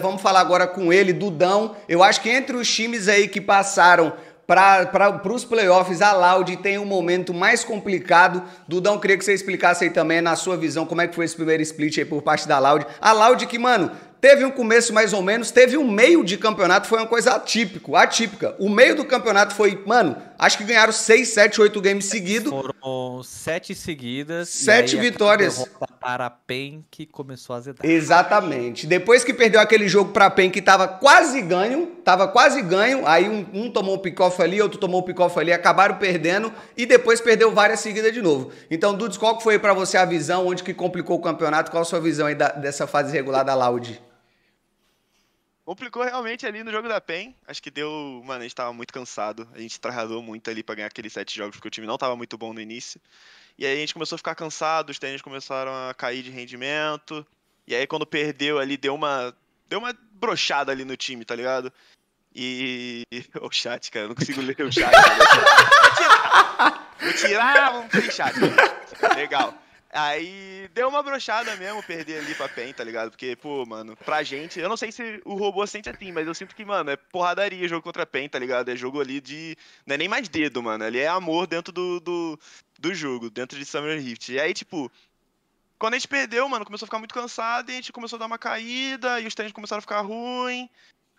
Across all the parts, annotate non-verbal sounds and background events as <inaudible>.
Vamos falar agora com ele, Dudão. Eu acho que entre os times aí que passaram para os playoffs, a Laude tem um momento mais complicado. Dudão, queria que você explicasse aí também, na sua visão, como é que foi esse primeiro split aí por parte da Laude. A Laude que, mano, teve um começo mais ou menos, teve um meio de campeonato, foi uma coisa atípico, atípica. O meio do campeonato foi, mano, acho que ganharam 6, 7, 8 games seguidos. Foram sete seguidas. Sete vitórias para a PEN que começou a azedar. Exatamente. Depois que perdeu aquele jogo para a PEN que estava quase ganho, estava quase ganho, aí um, um tomou o pick-off ali, outro tomou o pick-off ali, acabaram perdendo e depois perdeu várias seguidas de novo. Então, Dudes, qual foi para você a visão, onde que complicou o campeonato? Qual a sua visão aí da, dessa fase regular da Complicou realmente ali no jogo da PEN. Acho que deu. Mano, a gente tava muito cansado. A gente trabalhou muito ali para ganhar aqueles sete jogos, porque o time não tava muito bom no início. E aí a gente começou a ficar cansado, os tênis começaram a cair de rendimento. E aí quando perdeu ali, deu uma. Deu uma brochada ali no time, tá ligado? E. <laughs> O oh, chat, cara, eu não consigo ler o chat. Vou tirar, vamos pro chat. Né? Legal. Aí deu uma brochada mesmo perder ali pra PEN, tá ligado? Porque, pô, mano, pra gente, eu não sei se o robô sente assim, mas eu sinto que, mano, é porradaria jogo contra PEN, tá ligado? É jogo ali de. Não é nem mais dedo, mano. Ali é amor dentro do, do, do jogo, dentro de Summer Rift. E aí, tipo, quando a gente perdeu, mano, começou a ficar muito cansado e a gente começou a dar uma caída e os treinos começaram a ficar ruim.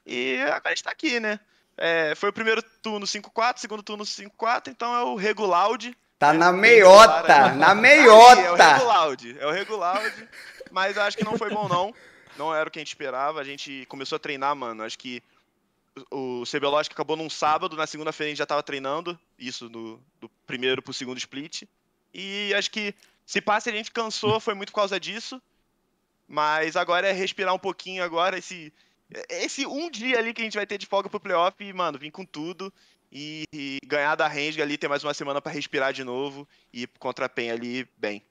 E agora a gente tá aqui, né? É, foi o primeiro turno 5-4, segundo turno 5-4, então é o Regulaud. Tá é, na meiota, né? na meiota. <laughs> É o Regulaud, é o Regulaud. mas acho que não foi bom, não. Não era o que a gente esperava. A gente começou a treinar, mano. Acho que o CB que acabou num sábado, na segunda-feira a gente já estava treinando, isso do, do primeiro para o segundo split. E acho que se passa a gente cansou, foi muito por causa disso. Mas agora é respirar um pouquinho agora, esse, esse um dia ali que a gente vai ter de folga pro playoff e, mano, vir com tudo. E, e ganhar da Renga ali, ter mais uma semana para respirar de novo e contra a PEN ali, bem.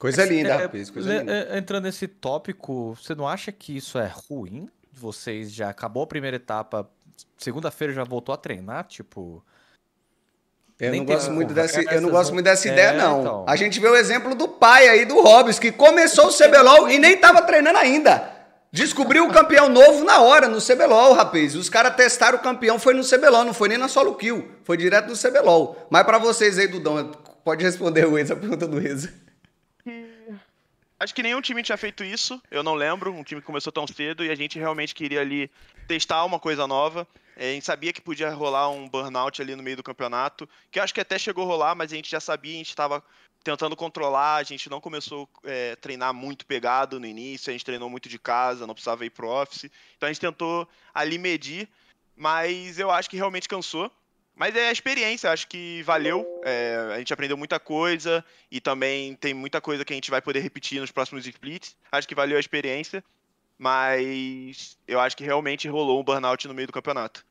Coisa linda, é, coisa linda. É, entrando nesse tópico, você não acha que isso é ruim? vocês já acabou a primeira etapa, segunda-feira já voltou a treinar, tipo. Eu não, gosto muito dessa, eu não gosto muito dessa é, ideia, não. Então. A gente vê o exemplo do pai aí, do Hobbs, que começou o CBLOL e nem tava treinando ainda. Descobriu o campeão novo na hora, no CBLOL, rapaz. Os caras testaram o campeão, foi no CBLOL, não foi nem na solo kill. Foi direto no CBLOL. Mas para vocês aí, Dudão, pode responder o Enzo, a pergunta do Enzo. Acho que nenhum time tinha feito isso, eu não lembro, um time que começou tão cedo e a gente realmente queria ali testar uma coisa nova. É, a gente sabia que podia rolar um burnout ali no meio do campeonato, que eu acho que até chegou a rolar, mas a gente já sabia, a gente estava tentando controlar, a gente não começou a é, treinar muito pegado no início, a gente treinou muito de casa, não precisava ir pro office. Então a gente tentou ali medir, mas eu acho que realmente cansou. Mas é a experiência, acho que valeu. É, a gente aprendeu muita coisa e também tem muita coisa que a gente vai poder repetir nos próximos splits. Acho que valeu a experiência, mas eu acho que realmente rolou um burnout no meio do campeonato.